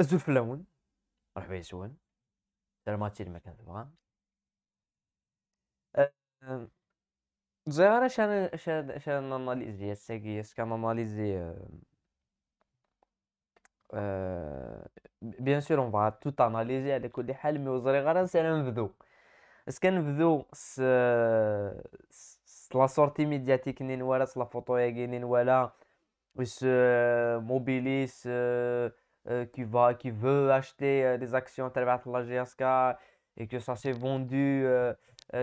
الزول اللون مرحبا يا زوان دار ما اللي ما كان تبغى زيارة شان شان شان ناناليزي الساقي كان ناناليزي بيان سور اون فا توت اناليزي على كل حال مي وزري غير نبدو اس نبدو س لا سورتي ميدياتيك نين ولا لا فوتو ياكي نين ولا وس موبيليس أه Euh, qui, va, qui veut acheter euh, des actions à travers la GSK et que ça s'est vendu euh,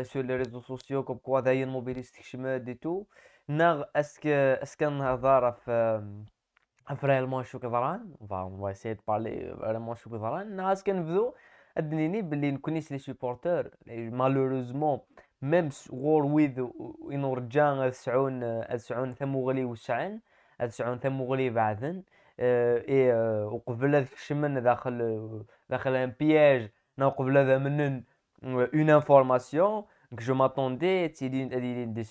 sur les réseaux sociaux comme quoi d'ailleurs mobiliste Schmidt et tout. Est-ce que est-ce qu'un hasard a fait réellement un choc On va essayer de parler vraiment choc Est-ce qu'un vidéo a donné connaisse les supporters malheureusement même World With une orgien à Saoun à Saoun Thamougli ou Saoun à Saoun Thamougli et au vu de ce qui m'est dans piège, je au vu de ce une information que je m'attendais, mais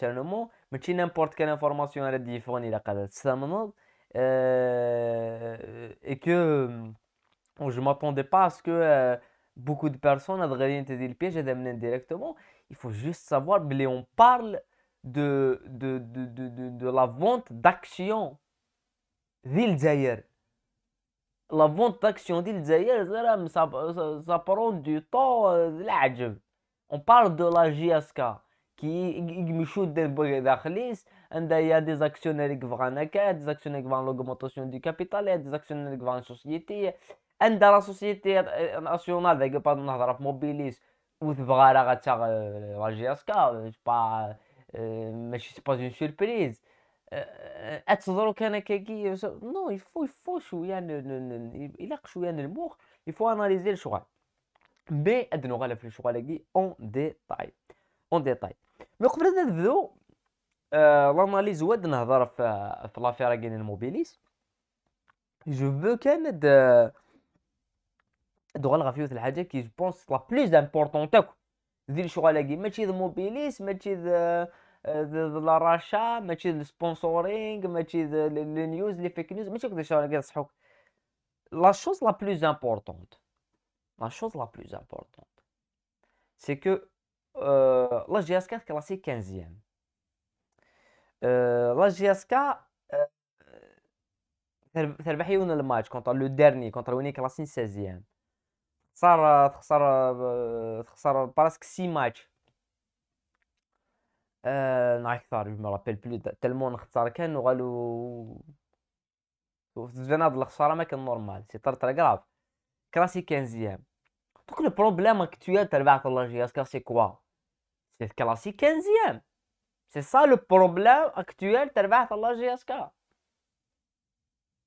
c'est n'importe quelle information est différente et que je m'attendais pas à ce que beaucoup de personnes aient deviné le piège et l'aient directement. Il faut juste savoir, mais on parle de de la vente d'actions la vente d'action d'il ça prend du temps euh, on parle de la G.S.K. qui est une chose d'un peu d'église, il y des actionnaires qui vont à des actionnaires qui vont à l'augmentation du capital, et des actionnaires qui vont la société, euh, il y euh, la société nationale qui n'est pas de l'ordre mobiliste qui va à la G.S.K. mais ce n'est pas une surprise, اتضر انا كاكي نو يفو يفو شويه الاق شويه المخ يفو اناليزي الشغل مي ادنو غالا في الشغل كي اون ديتاي اون ديتاي مي قبل ما نبداو لاناليز واد نهضر في في لافيرا كاين الموبيليس جو فو كان د دوغال غافيوث الحاجه كي جو بونس لا بلوز امبورطون تاكو دير شغل كي ماشي ذا موبيليس ماشي ذا Euh, de la le sponsoring, news, les fake news, La chose la plus importante, la chose la plus importante, c'est que euh, la GSK est 15e. La GSK, euh, تربحي le contre le dernier contre le 16 e ça parce que 6 matchs. نهار كثار ما رابيل بلو تالمون نختار كان وغالو جانا هاد الخساره ما كان نورمال سي طرطر غراف كراسي كانزيام دوك لو بروبليم اكتويال تاع بعث الله جياسكا سي كوا سي كراسي كانزيام سي سا لو بروبليم اكتويال تاع بعث الله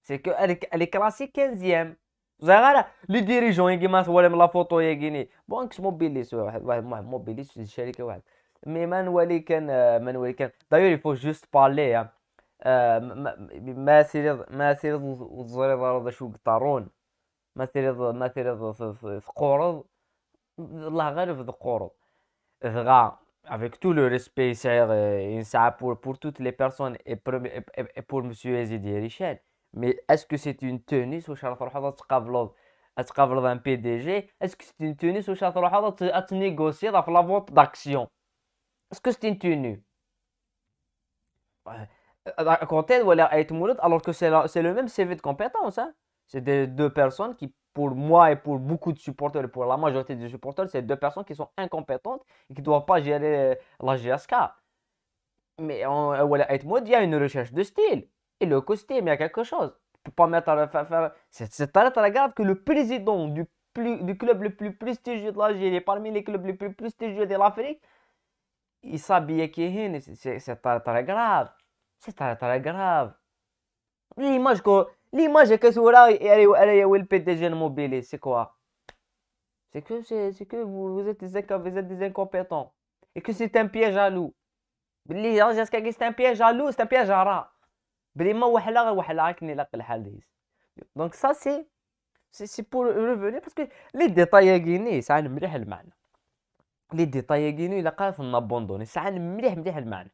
سي كو لي كراسي كانزيام زغارة لي ديريجون يجي ما ثوالي من لافوتو يجيني بون موبيليس واحد واحد موبيليس شركه واحد مي مانوالي كان مانوالي كان دايور يفو جوست بارلي ما سيريض ما سيريض وزريض راه شو قطارون ما سيريض ما سيريض في الله غير في قورض ذغا avec tout le respect ça euh, pour, pour toutes les personnes et pour, et pour monsieur Ezidi Richel. Mais est-ce que c'est une tenue ou شرط روح هذا تقابلوا تقابلوا ان بي دي جي اسكو سيت اون تونيس واش راح تروح تنيغوسي في لافونت داكسيون Est-ce que c'est une tenue euh, bah, alors que c'est le même CV de compétence. Hein. C'est des deux personnes qui, pour moi et pour beaucoup de supporters, pour la majorité des supporters, c'est deux personnes qui sont incompétentes et qui ne doivent pas gérer euh, la GSK. Mais en euh, il y a une recherche de style. Et le costume, il y a quelque chose. Tu peux pas mettre à faire. C'est très grave que le président du, du club le plus prestigieux de l'Algérie, parmi les clubs les plus prestigieux de l'Afrique, يصابية كيهين سي طرطرة كراف سي طرطرة كراف ليماج كو ليماج هكا تورا يا ويل بي دي جي موبيلي سي كوا سي كو سي كو vous êtes des incompétents et que c'est un piège à loup بلي راجل كاكي سي ان بياج ا لو سي ان بياج ا بلي ما وحلا غير وحلا راك نلاق الحال ديس دونك سا سي سي بور ريفوني باسكو لي ديتاي كيني ساعه مليح المعنى لي ديطاي كينو الا قاف نابوندوني ساعه مليح مليح المعنى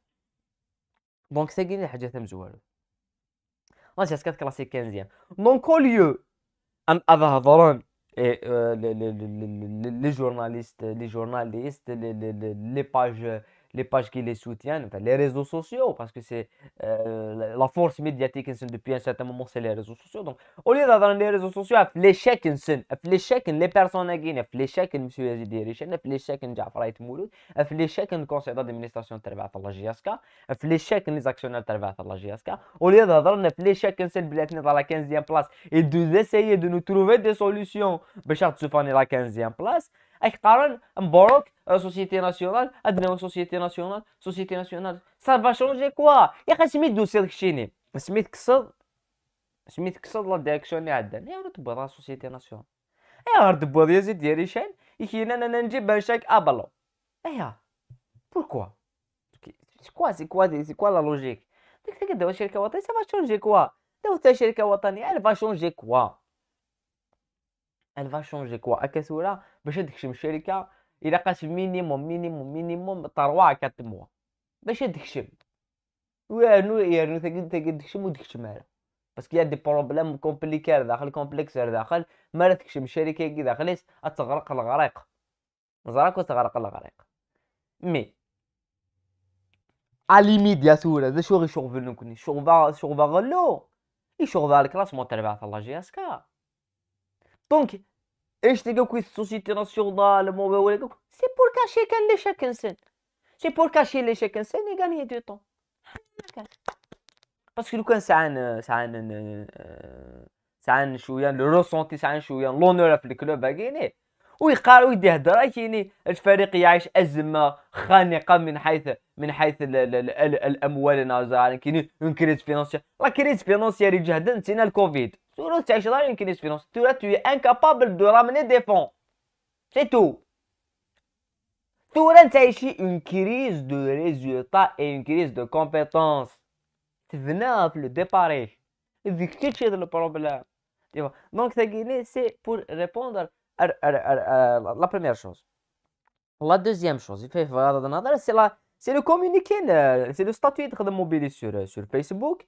دونك ساكين حاجه تم زوالو لا جات كتكلاسي 15 دونك او ليو ان اظهرون لي جورناليست لي جورناليست لي باج les pages qui les soutiennent, enfin, les réseaux sociaux, parce que c'est euh, la force médiatique depuis un certain moment, c'est les réseaux sociaux. Donc, au lieu d'avoir les réseaux sociaux, les chèques, les chèques, les personnes qui les chèques, M. Yazid Richen, les chèques, Jafar Ait Mouloud, les chèques, le conseil d'administration de la JSK, les chèques, les actionnaires de la JSK, au lieu d'avoir les chèques, dans la 15e place et d'essayer de nous trouver des solutions, Béchard de la 15e place, ils ont سوسيتي ناسيونال ادناو سوسيتي ناسيونال سوسيتي ناسيونال سافا شونجي كوا يا خا سميت دوسي داك الشيء ني سميت كسر سميت كسر لا داكشن اللي عدان يا رد برا سوسيتي ناسيونال يا رد برا يا زيد ديالي شين يكينا انا نجيب بانشاك ابلو ايا بوركوا كوا سي كوا سي كوا لا لوجيك ديك تاك دابا شركه وطنيه سافا شونجي كوا دابا حتى شركه وطنيه الفا شونجي كوا الفا شونجي كوا اكا باش هاديك الشركه قاس مينيموم مينيموم مينيموم طروا كات موا باش تكشم وانو يعني تقد تكشم وتكشم هذا باسكو يا دي بروبليم كومبليكار داخل كومبليكسر داخل ما لا تكشم الشركه كي داخليس تغرق الغريق نزرك وتغرق الغريق مي على ليميديا سورة ذا شو غي شغف نكني شغفا شغفا غلو يشغفا الكلاس مو تربعة الله جي اسكا دونك ايش تلقاو كي السوسيتي ناسيونال دوك سي بور كاشي كان لي شاك انسان سي بور كاشي لي شاك انسان غاني دو طون باسكو لو كان ساعان ساعان ساعان شويه لو روسونتي ساعان شويه لونور في الكلوب هاكيني ويقال ويدي هدرا كيني الفريق يعيش ازمه خانقه من حيث من حيث الـ الـ الـ الاموال نازعه كيني اون كريز فينانسيير لا كريز اللي جهدنا نسينا الكوفيد Tu es incapable de ramener des fonds. C'est tout. Tu as ici une crise de résultats et une crise de compétences. C'est venable de le problème. Donc, c'est pour répondre à, la première chose. La deuxième chose, c'est le communiqué, euh, c'est le statut de mobilité sur, euh, sur Facebook.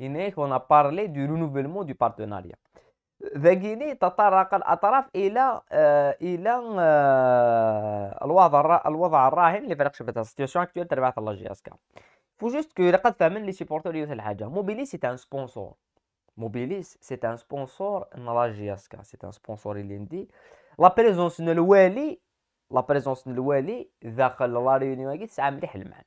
هناك ونبارلي دو رينوفلمون دو بارتناريا ذاكيني تطرق الاطراف الى آه الى آه الوضع الوضع الراهن اللي لفريق شبه السيتياسيون اكتويل تبع لا جي اس كا فو جوست كو لقد ثمن لي سيبورتور يوث الحاجه موبيلي سي ان سبونسور موبيليس سي ان سبونسور ان لا جي اس كا سي ان سبونسور اللي ندي لا بريزونس الوالي لا بريزونس الوالي داخل لا ريونيون تسعى مليح المعنى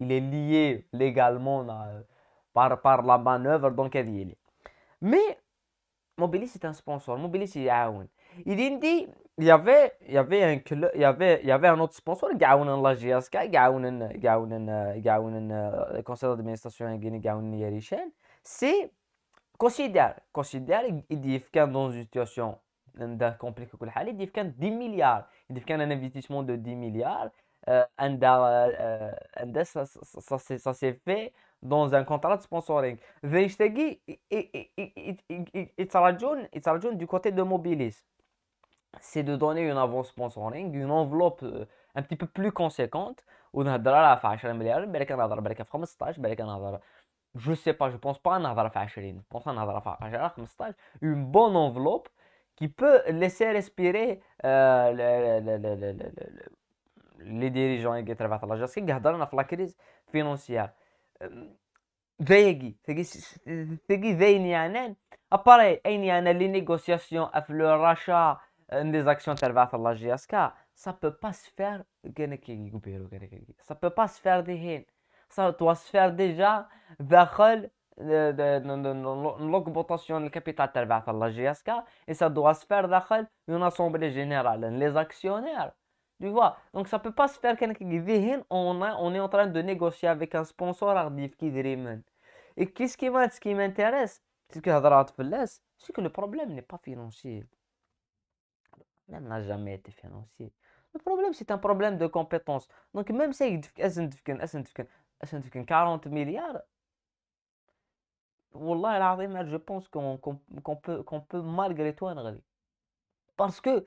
il est lié légalement par, par la manœuvre donc il mais Mobilis est un sponsor Mobilis il il y avait il y avait un il y avait il y avait un autre sponsor يعاون لا جي اس qui يعاون يعاون le Conseil d'administration guinée يعاون يريشان c'est considère considère il dit كان dans une situation compliquée, compliqué كل حال il dit 10 milliards il dit كان un investissement de 10 milliards and, ça, s'est fait dans un contrat de sponsoring. ça va jaune du côté de Mobilis. C'est de donner une avance sponsoring, une enveloppe euh, un petit peu plus conséquente. On a la sais pas je pense pas pense une bonne enveloppe qui peut laisser respirer euh, le, les dirigeants que la pela Jessica guardaram na crise financière. Veio aqui, segui veio Nianan, aparei em les négociations avec le rachat euh, des actions de la GSK. Ça peut pas se faire, ça peut pas se faire de ça doit se faire déjà de l'augmentation du capital de la GSK et ça doit se faire dans une assemblée générale les actionnaires tu vois Donc, ça ne peut pas se faire qu'on on, on est en train de négocier avec un sponsor Ardif qui dream. Et qu'est-ce qui m'intéresse C'est que c'est que le problème n'est pas financier. Le n'a jamais été financier. Le problème, c'est un problème de compétence. Donc, même si 40 milliards, Wallah, je pense qu'on peut, qu'on peut malgré tout en Parce que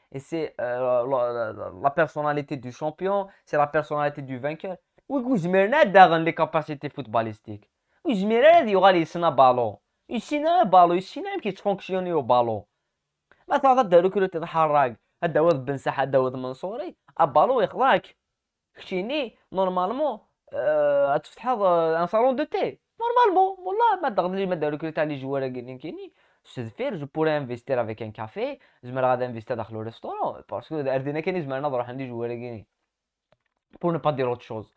et c'est euh, la, la, la, personnalité du champion, c'est la personnalité du vainqueur. Oui, Zmerna a les capacités footballistiques. Zmerna il y aura les sina ballon. يسينا بالو يسينا كي تفونكسيونيو بالو ما تعرف دارو كلو تتحرك هدا واد بن سحا هدا واد منصوري البالو يخضعك كتيني نورمالمون أه... تفتح ان صالون دو تي نورمالمون والله ما تغدلي ما دارو كلو تاع لي جوار كاينين كاينين je pourrais investir avec un café, je me regarde investir dans le restaurant parce que d'ailleurs je n'ai pas de regarder pour ne pas dire autre chose.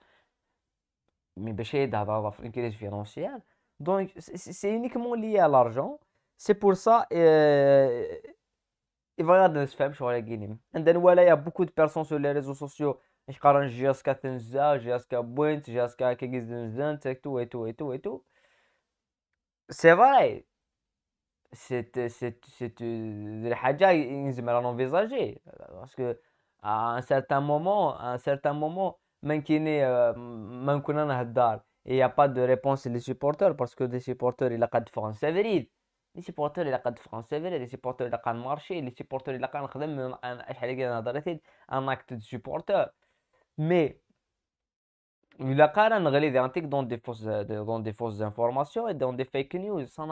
Mais bêcher d'avoir une crise financière, donc c'est uniquement lié à l'argent. C'est pour ça euh، il va regarder ce film sur les Et il y a beaucoup de personnes sur les réseaux sociaux. Je parle jusqu'à Tenza, jusqu'à Bouint, jusqu'à Kegis Denzin, et tout, et tout, et tout, et tout. C'est vrai, cette, cette, cette euh, ils envisagé euh, Parce que à un certain moment, à un certain moment, même qu'il euh, n'y a pas de réponse des supporters, parce que des supporters, il y a de France, c'est Les supporters, il y a de France, c'est Les supporters, il a de marché. Les supporters, il y un acte de supporter. Mais, il y a quand même dans des fausses, dans des fausses informations et dans des fake news. ça,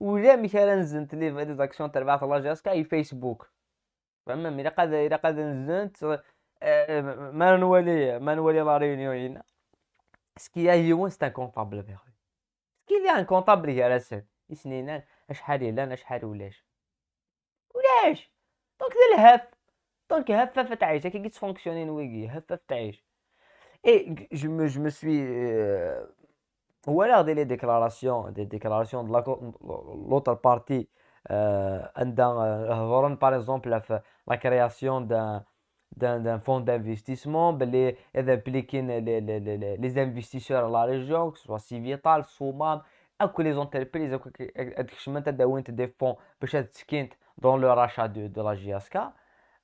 ولا مثلا زنت لي لي زاكسيون تاع بعض الله جاسكا اي فيسبوك فما ملي قاد الا قاد نزنت آه، ما نولي ما نولي لا ريونيون هنا سكي هيون ستا كونطابل بيغي سكي لي ان كونطابل هي راسك سنينان اشحال لا اشحال ولاش ولاش دونك ذا الهف دونك هفف تعيش كي تفونكسيوني ويكي هفف تعيش اي جو مو جو مو سوي Ou alors des déclarations, des déclarations de l'autre partie, dans, par exemple, la, création d'un d'un fonds d'investissement, les, les, les, les investisseurs de la région, que ce soit Civital, Soumam, ou les entreprises, des fonds dans le rachat de, de la GSK,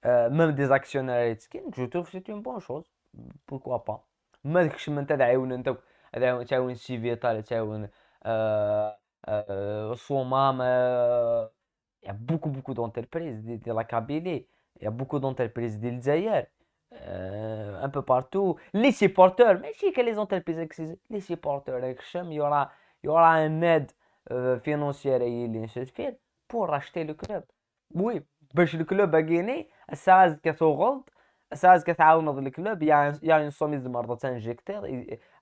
même des actionnaires, je trouve que c'est une bonne chose. Pourquoi pas? Mais il y a beaucoup, beaucoup d'entreprises de, la Kabylie, il y a beaucoup d'entreprises de un peu partout. Les supporters, mais je sais que les entreprises, les supporters, il y aura, y aura une aide financière pour acheter le club. Oui, parce que le club a gagné, ça a ساز اساس كتعاونض الكلوب يا يا اون سوميز مرضى تنجيكتير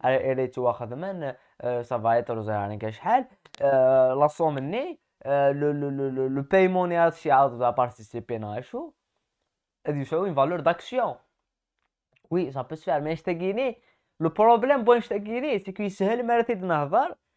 اللي تواخذ من آه، سافا يتروزا يعني كشحال آه، لا سومني آه، لو لو لو لو بايمون نيات شي عاود دا بارتيسيبي نايشو هادي شو اون فالور داكسيون وي سا بو سفير مي اشتاكيني لو بروبليم بوين اشتاكيني سي كو يسهل مرة نهضر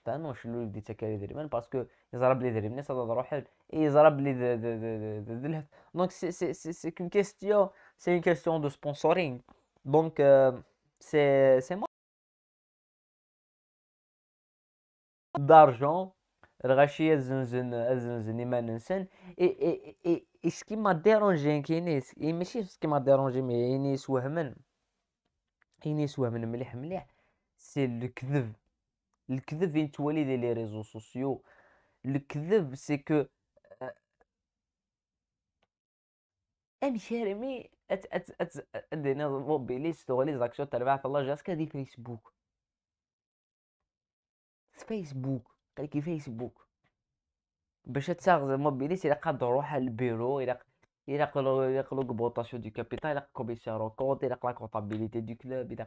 حتى انا نشلو لك دي تكالي دريمان باسكو يزرب لي دريمني صاد روحي يزرب لي دلهف دونك سي سي سي سي كون كيستيون سي اون كيستيون دو سبونسورينغ دونك آه، سي سي دارجون الغاشية زنزن زنزن ما ننسن اي اي اي سكي ما ديرونجي كينيس اي ماشي سكي ما ديرونجي مي يعني سوهمن يعني سوهمن مليح مليح سي الكذب الكذب فين توالي لي ريزو سوسيو الكذب سي كو ام آه، شيرمي ات ات ات دينا موبيلي ستوري زاكشو تربع الله جاسكا دي فيسبوك فيسبوك قال كي فيسبوك باش تساغ زعما سي لقى روحها للبيرو الى الى قلو الا قلو كبوطاسيون دو كابيتال الى كوميسيون كونت الى لا كونطابيليتي دو كلوب الى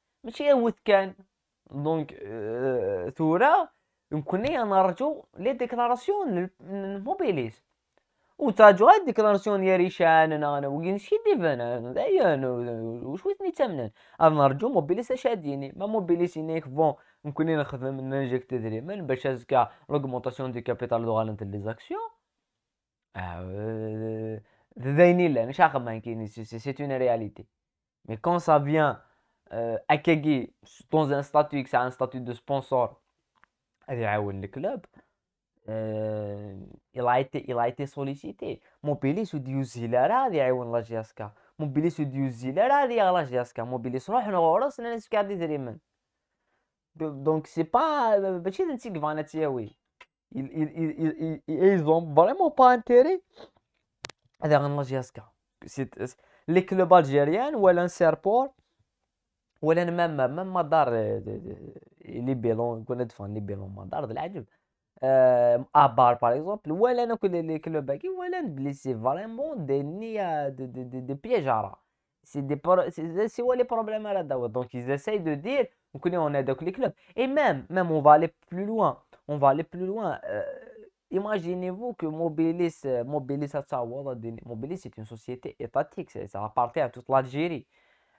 ماشي عاود كان دونك ثورة ثورة لي نرجو لي ديكلاراسيون و وترجو هاد ديكلاراسيون يا ريشان انا انا وين شي ديفان انا ويتني نتمنن انا نرجو موبيليس اش هاديني ما موبيليس انيك بون من نجيك ننجك من باش ازكى لوغمونطاسيون دو كابيتال دو غالنت لي زاكسيون ذايني لا ماشي عقب ما كاين سي اون رياليتي مي كون سا فيان euh, Akagi dans un statut que c'est un statut de sponsor avec le club euh, il a été il a été sollicité Mobilis ou Diouzilera avec la GSK Mobilis ou Diouzilera avec la GSK Mobilis ou Rahna Oros et Nanis Kadi donc c'est pas Bachid Ntik Vanatiaoui ils ont vraiment pas intérêt avec la GSK les clubs algériens ou un serpent ou alors même même madar libellon connais-tu fan libellon madar c'est l'agent à bar par exemple ou alors que le club ou alors c'est vraiment des nia des des des pièges c'est des c'est c'est où les problèmes à la table donc ils essayent de dire vous connaissez on aide que les clubs et même même on va aller plus loin on va aller plus loin euh, imaginez-vous que mobilis euh, mobilis à ça ou c'est une société étatique ça appartient à tout l'algérie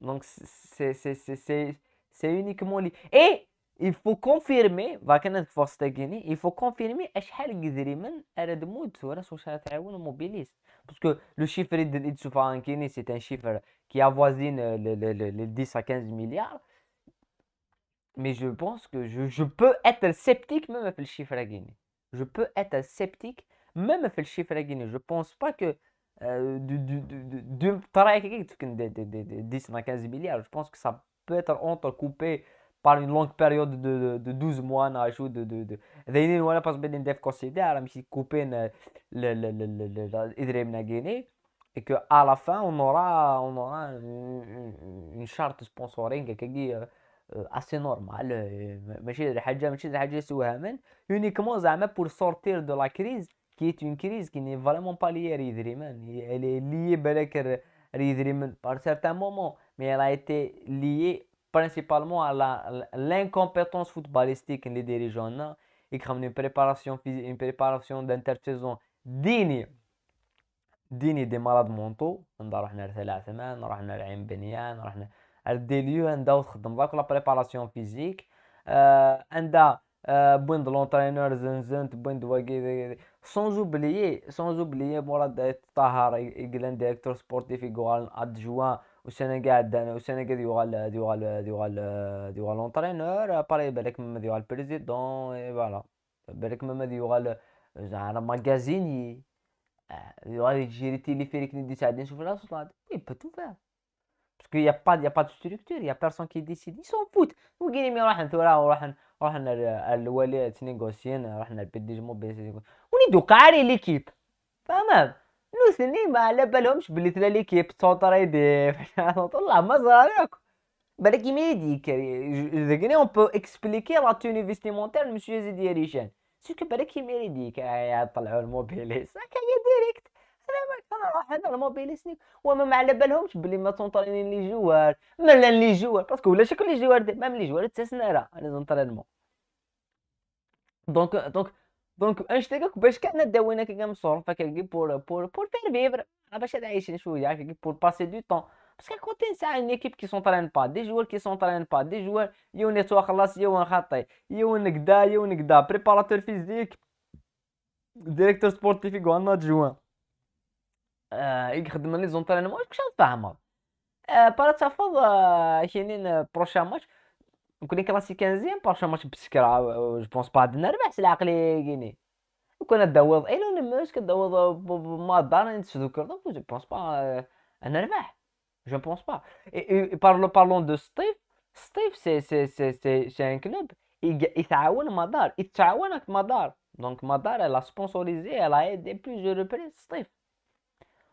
Donc, c'est uniquement lui. Et il faut confirmer, va il faut confirmer Parce que le chiffre de c'est un chiffre qui avoisine les 10 à 15 milliards. Mais je pense que je, je peux être sceptique même avec le chiffre à Guinée. Je peux être sceptique même avec le chiffre à Guinée. Je pense pas que euh, du travail de 10 à 15 milliards. Je pense que ça peut être entrecoupé par une longue période de, de 12 mois un de de de ذاين وانا باس que de et que à la fin on aura on aura une charte sponsoring est euh, euh, assez normal c'est حاجه ماشي حاجه سوها من uniquement pour sortir de la crise qui est une crise qui n'est vraiment pas liée à Ridriman. Elle est liée à l'Idrimen par certains moments, mais elle a été liée principalement à l'incompétence footballistique des dirigeants et une préparation, une préparation d'intersaison digne digne des malades mentaux. On a رحنا ثلاث on va des بنيان رحنا الديليو on وتخدم travailler la préparation physique. Euh, بوين دو لونترينور زنزنت بوين دو واكي سون زوبليي سون زوبليي مراد طاهر يقلان ديريكتور سبورتيف يقول ادجوان وسنه قاعد انا وسنه قاعد يغال ديوغا يغال يغال لونترينور باري بالك ما البريزيدون بريزيدون فوالا بالك ما يغال زعما ماغازيني يغال يجيري تيليفيريك ندي ساعدين نشوف لا صوت وي بتو فيها Parce qu'il n'y a, pas, y a pas de structure, il n'y a personne qui راح نثورا وراح راح الولاء تنيغوسيين راح البي موبيل ونيدو قاري ليكيب فاهم نوثني ما على بالهمش بلي تلا ليكيب صوت راه يدير والله ما زراك بالك يما يديك ذاكني اون بو اكسبليكي لا توني فيستيمونتير المسيو زيد ديال ريشان سيكو بالك يما يديك طلعوا الموبيليس هكا ديريكت انا ما كان راح انا موبيليسني وما ما على بالهمش بلي ما تونطريني لي جوار ما لا لي جوار باسكو ولا شكون لي جوار دير مام لي جوار تسنى راه انا زونطرينمون دونك دونك دونك اش انشتاقك باش كان داوينا كي كان مصروف كي بور بور بور فير فيفر باش عايشين شويه كي بور باسي دو طون باسكو كونتي تنسى ان ايكيب كي سونطرين با دي جوار كي سونطرين با دي جوار يون تو خلاص يون خاطي يون كدا يون كدا بريباراتور فيزيك ديريكتور سبورتيفيك وان جوان Il a fait des entraînements, je ne sais pas. Par contre, il y a un prochain match. Vous connaissez le classique 15ème, le prochain match, je ne pense pas à Nervé, c'est la clé. Vous connaissez le muscle de Madar et de Suzuki, donc je ne pense pas à Nervé. Je ne pense pas. Et parlons de Steve. Steve, c'est un club. Il a fait un match avec Madar. Donc, Madar a sponsorisé, elle a aidé plusieurs reprises Steve.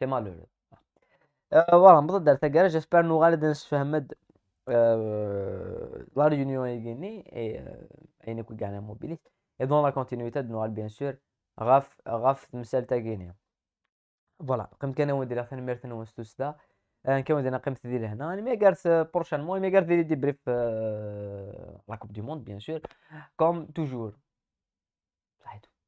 كما لو فوالا آه، مضى دار تاكارا جيسبر نو غالبا نتفهمد لا آه، ريونيون يغيني آه، اين كو كاع موبيليت اي دون لا كونتينيتي دو نوال بيان سور غاف غاف مسال تا تاكيني فوالا قمت انا وندير ثاني ميرت انا وستوس دا كما انا قمت ديال هنا انا مي كارت بروشانمون مي كارت ديال دي بريف لا كوب دي موند بيان سور كوم توجور صحيتو